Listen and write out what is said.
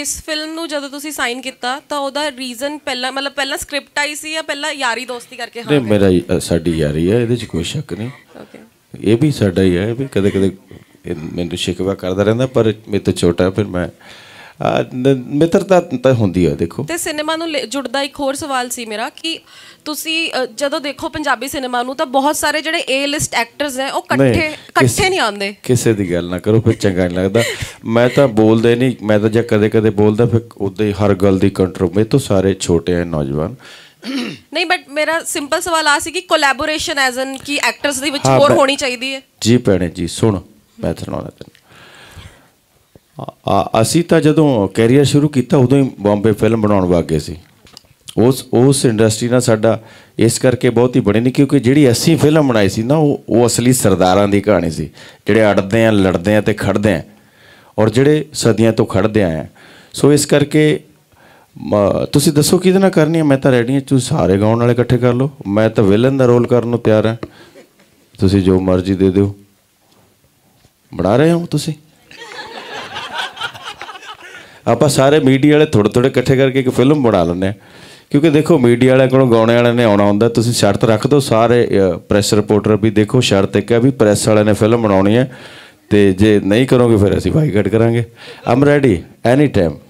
ਇਸ ਫਿਲਮ ਨੂੰ ਜਦੋਂ ਤੁਸੀਂ ਸਾਈਨ ਕੀਤਾ ਤਾਂ ਉਹਦਾ ਰੀਜ਼ਨ ਪਹਿਲਾਂ ਮਤਲਬ ਪਹਿਲਾਂ ਸਕ੍ਰਿਪਟ ਆਈ ਸੀ ਜਾਂ ਪਹਿਲਾਂ ਯਾਰੀ ਦੋਸਤੀ ਕਰਕੇ ਹਾਂ ਨਹੀਂ ਮੇਰਾ ਸਾਡੀ ਯਾਰੀ ਹੈ ਇਹਦੇ 'ਚ ਕੋਈ ਸ਼ੱਕ ਨਹੀਂ ਓਕੇ ਇਹ ਵੀ ਸਾਡਾ ਹੀ ਹੈ ਵੀ ਕਦੇ ਕਦੇ ਇਹ ਮੈਨੂੰ ਸ਼ਿਕਵਾ ਕਰਦਾ ਰਹਿੰਦਾ ਪਰ ਮੇਰੇ ਤੋਂ ਛੋਟਾ ਹੈ, ਫਿਰ ਮੈਂ ਮਿੱਤਰਤਾ ਤਾਂ ਹੁੰਦੀ ਹੈ ਦੇਖੋ ਤੇ ਸਿਨੇਮਾ ਨੂੰ ਜੁੜਦਾ ਇੱਕ ਹੋਰ ਸਵਾਲ ਸੀ ਮੇਰਾ ਕਿ ਤੁਸੀਂ ਜਦੋਂ ਦੇਖੋ ਪੰਜਾਬੀ ਸਿਨੇਮਾ ਨੂੰ ਤਾਂ ਬਹੁਤ ਸਾਰੇ ਜਿਹੜੇ ਏ ਲਿਸਟ ਐਕਟਰਸ ਐ ਉਹ ਇਕੱਠੇ ਇਕੱਠੇ ਨਹੀਂ ਆਉਂਦੇ ਕਿਸੇ ਦੀ ਗੱਲ ਨਾ ਕਰੋ ਫਿਰ ਚੰਗਾ ਨਹੀਂ ਲੱਗਦਾ ਮੈਂ ਤਾਂ ਬੋਲਦੇ ਨਹੀਂ ਮੈਂ ਤਾਂ ਜੇ ਕਦੇ ਕਦੇ ਬੋਲਦਾ ਫਿਰ ਉਦੋਂ ਹੀ ਹਰ ਗੱਲ ਦੀ ਕੰਟਰੋਲ ਮੇ ਤੋਂ ਸਾਰੇ ਛੋਟੇ ਐ ਨੌਜਵਾਨ ਨਹੀਂ ਬਟ ਮੇਰਾ ਸਿੰਪਲ ਸਵਾਲ ਆ ਸੀ ਕਿ ਕੋਲੈਬੋਰੇਸ਼ਨ ਐਜ਼ ਇਨ ਕਿ ਐਕਟਰਸ ਦੇ ਵਿੱਚ ਹੋਰ ਹੋਣੀ ਚਾਹੀਦੀ ਹੈ ਜੀ ਭੈਣੇ ਜੀ ਸੁਣ ਮੈਂ ਤੁਹਾਨੂੰ ਤੈਨੂੰ ਅਸੀਂ ਤਾਂ ਜਦੋਂ ਕੈਰੀਅਰ ਸ਼ੁਰੂ ਕੀਤਾ ਉਦੋਂ ਹੀ ਬੰਬੇ ਫਿਲਮ ਬਣਾਉਣ ਵਾਗੇ ਸੀ ਉਸ ਉਸ ਇੰਡਸਟਰੀ ਨਾਲ ਸਾਡਾ ਇਸ ਕਰਕੇ ਬਹੁਤ ਹੀ ਬੜੇ ਨਹੀਂ ਕਿਉਂਕਿ ਜਿਹੜੀ ਅਸੀਂ ਫਿਲਮ ਬਣਾਈ ਸੀ ਨਾ ਉਹ ਉਹ ਅਸਲੀ ਸਰਦਾਰਾਂ ਦੀ ਕਹਾਣੀ ਸੀ ਜਿਹੜੇ ਅੜਦੇ ਆ ਲੜਦੇ ਆ ਤੇ ਖੜਦੇ ਆ ਔਰ ਜਿਹੜੇ ਸਦੀਆਂ ਤੋਂ ਖੜਦੇ ਆਏ ਆ ਸੋ ਇਸ ਕਰਕੇ ਤੁਸੀਂ ਦੱਸੋ ਕਿਹਦੇ ਨਾਲ ਕਰਨੀ ਹੈ ਮੈਂ ਤਾਂ ਰੈਡੀ ਹਾਂ ਤੁਸੀਂ ਸਾਰੇ ਗਾਉਣ ਵਾਲੇ ਇਕੱਠੇ ਕਰ ਲਓ ਮੈਂ ਤਾਂ ਵਿਲਨ ਦਾ ਰੋਲ ਕਰਨ ਨੂੰ ਤਿਆਰ ਹਾਂ ਤੁਸੀਂ ਜੋ ਮਰਜ਼ੀ ਦੇ ਦਿਓ ਬਣਾ ਰਹੇ ਹੋ ਤੁਸੀਂ ਆਪਾਂ ਸਾਰੇ ਮੀਡੀਆ ਵਾਲੇ ਥੋੜੇ ਥੋੜੇ ਇਕੱਠੇ ਕਰਕੇ ਇੱਕ ਫਿਲਮ ਬਣਾ ਲੈਂਦੇ ਆ ਕਿਉਂਕਿ ਦੇਖੋ ਮੀਡੀਆ ਵਾਲਿਆਂ ਕੋਲ ਗਾਉਣੇ ਵਾਲਿਆਂ ਨੇ ਆਉਣਾ ਹੁੰਦਾ ਤੁਸੀਂ ਸ਼ਰਤ ਰੱਖ ਦਿਓ ਸਾਰੇ ਪ੍ਰੈਸ ਰਿਪੋਰਟਰ ਵੀ ਦੇਖੋ ਸ਼ਰਤ ਇੱਕ ਹੈ ਵੀ ਪ੍ਰੈਸ ਵਾਲਿਆਂ ਨੇ ਫਿਲਮ ਬਣਾਉਣੀ ਹੈ ਤੇ ਜੇ ਨਹੀਂ ਕਰੋਗੇ ਫਿਰ ਅਸੀਂ ਬਾਈਕਾਟ ਕਰਾਂਗੇ ਆਮ ਰੈਡੀ ਐਨੀ ਟਾਈਮ